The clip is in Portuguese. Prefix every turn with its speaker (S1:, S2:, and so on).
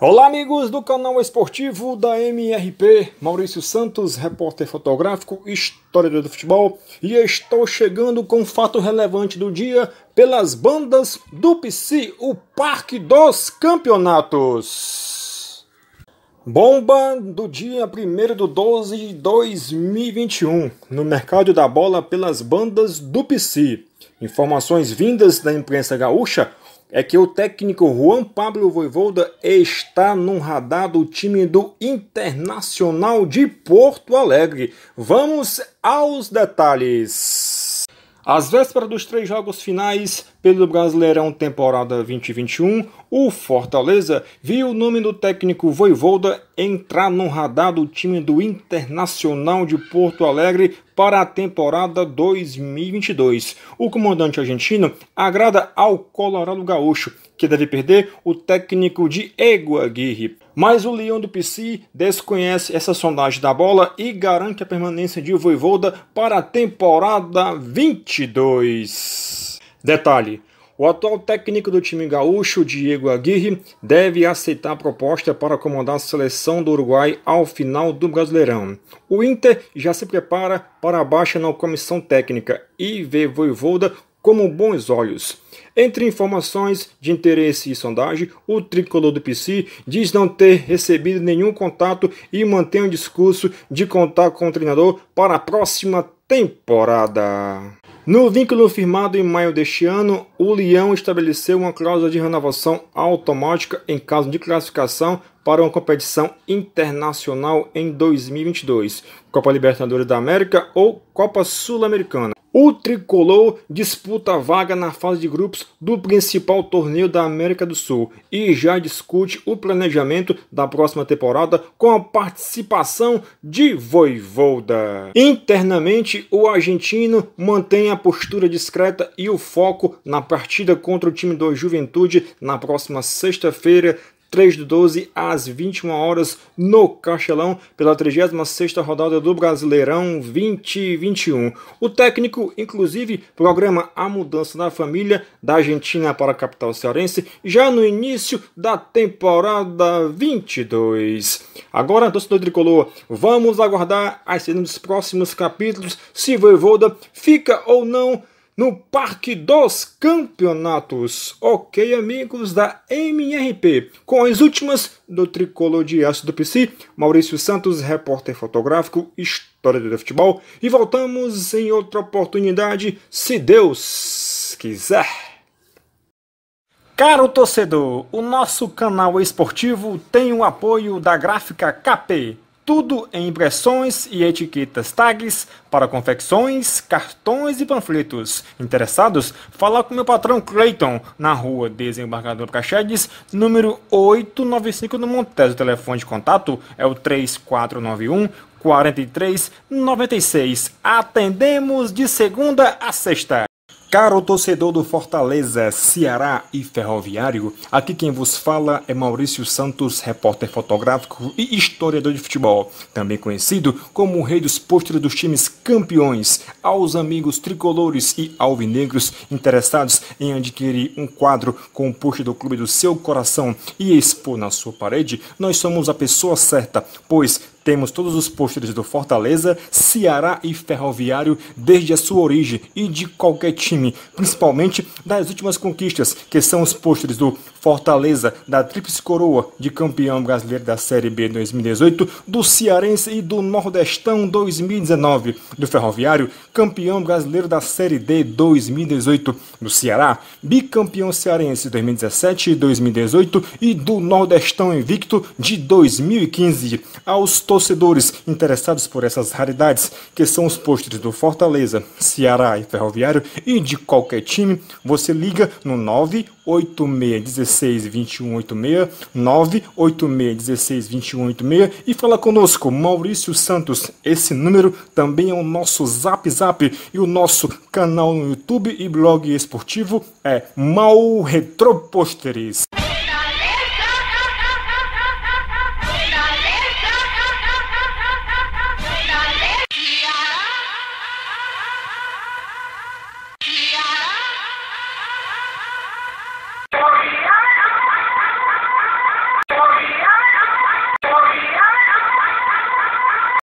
S1: Olá, amigos do canal esportivo da MRP, Maurício Santos, repórter fotográfico, historiador do futebol, e estou chegando com um fato relevante do dia pelas bandas do PC, o Parque dos Campeonatos. Bomba do dia 1 do 12 de 2021, no mercado da bola pelas bandas do PC. Informações vindas da imprensa gaúcha é que o técnico Juan Pablo Voivoda está no radar do time do Internacional de Porto Alegre. Vamos aos detalhes. Às vésperas dos três jogos finais pelo Brasileirão temporada 2021, o Fortaleza viu o nome do técnico Voivolda entrar no radar do time do Internacional de Porto Alegre para a temporada 2022. O comandante argentino agrada ao Colorado Gaúcho, que deve perder o técnico de Ego Aguirre. Mas o Leão do PC desconhece essa sondagem da bola e garante a permanência de Voivoda para a temporada 22. Detalhe: o atual técnico do time gaúcho, Diego Aguirre, deve aceitar a proposta para comandar a seleção do Uruguai ao final do Brasileirão. O Inter já se prepara para a baixa na comissão técnica e vê Voivoda como bons olhos. Entre informações de interesse e sondagem, o tricolor do PC diz não ter recebido nenhum contato e mantém o discurso de contar com o treinador para a próxima temporada. No vínculo firmado em maio deste ano, o Leão estabeleceu uma cláusula de renovação automática em caso de classificação para uma competição internacional em 2022, Copa Libertadores da América ou Copa Sul-Americana. O tricolor disputa a vaga na fase de grupos do principal torneio da América do Sul e já discute o planejamento da próxima temporada com a participação de Voivoda. Internamente, o argentino mantém a postura discreta e o foco na partida contra o time do Juventude na próxima sexta-feira, 3 do 12 às 21 horas no Castelão pela 36ª rodada do Brasileirão 2021. O técnico, inclusive, programa a mudança da família da Argentina para a capital cearense já no início da temporada 22. Agora, torcedor tricolor, vamos aguardar as cenas dos próximos capítulos se Voivoda fica ou não no Parque dos Campeonatos. Ok, amigos da MRP. Com as últimas do tricolor de aço do PC, Maurício Santos, repórter fotográfico, história do futebol. E voltamos em outra oportunidade, se Deus quiser. Caro torcedor, o nosso canal esportivo tem o apoio da gráfica KP tudo em impressões e etiquetas tags para confecções, cartões e panfletos. Interessados? Falar com meu patrão Clayton na rua Desembargador Praxedes, número 895 no Montes. O telefone de contato é o 3491 4396. Atendemos de segunda a sexta. Caro torcedor do Fortaleza, Ceará e Ferroviário, aqui quem vos fala é Maurício Santos, repórter fotográfico e historiador de futebol, também conhecido como o rei dos pôsteres dos times campeões. Aos amigos tricolores e alvinegros interessados em adquirir um quadro com o pôster do clube do seu coração e expor na sua parede, nós somos a pessoa certa, pois temos todos os pôsteres do Fortaleza, Ceará e Ferroviário desde a sua origem e de qualquer time, principalmente das últimas conquistas, que são os pôsteres do Fortaleza, da Tríplice Coroa de campeão brasileiro da Série B 2018, do Cearense e do Nordestão 2019, do Ferroviário, campeão brasileiro da Série D 2018, do Ceará, bicampeão cearense 2017 e 2018 e do Nordestão invicto de 2015. Aos torcedores interessados por essas raridades, que são os pôsteres do Fortaleza, Ceará e Ferroviário e de qualquer time, você liga no 986162186, 986162186 e fala conosco, Maurício Santos. Esse número também é o nosso Zap Zap e o nosso canal no YouTube e blog esportivo é Mal Retroposteres.